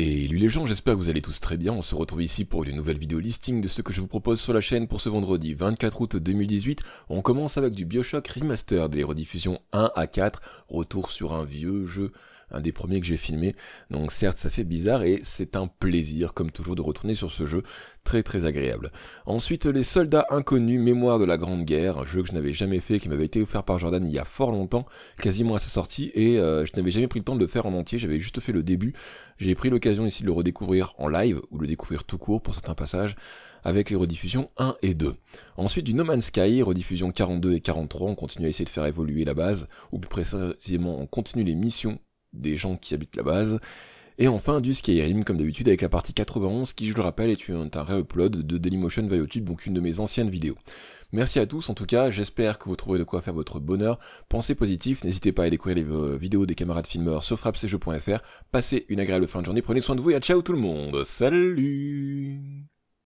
Et lui les gens, j'espère que vous allez tous très bien, on se retrouve ici pour une nouvelle vidéo listing de ce que je vous propose sur la chaîne pour ce vendredi 24 août 2018. On commence avec du Bioshock Remaster, des rediffusions 1 à 4, retour sur un vieux jeu, un des premiers que j'ai filmé. Donc certes ça fait bizarre et c'est un plaisir comme toujours de retourner sur ce jeu, très très agréable. Ensuite les soldats inconnus, mémoire de la grande guerre, un jeu que je n'avais jamais fait, qui m'avait été offert par Jordan il y a fort longtemps, quasiment à sa sortie, et euh, je n'avais jamais pris le temps de le faire en entier, j'avais juste fait le début, j'ai pris le ici de le redécouvrir en live, ou le découvrir tout court pour certains passages, avec les rediffusions 1 et 2. Ensuite du No Man's Sky, rediffusion 42 et 43, on continue à essayer de faire évoluer la base, ou plus précisément on continue les missions des gens qui habitent la base, et enfin du Skyrim, comme d'habitude avec la partie 91, qui je le rappelle est un, un réupload de Dailymotion via YouTube, donc une de mes anciennes vidéos. Merci à tous en tout cas, j'espère que vous trouvez de quoi faire votre bonheur. Pensez positif, n'hésitez pas à découvrir les euh, vidéos des camarades filmeurs sur frappecjeux.fr. Passez une agréable fin de journée, prenez soin de vous et à ciao tout le monde. Salut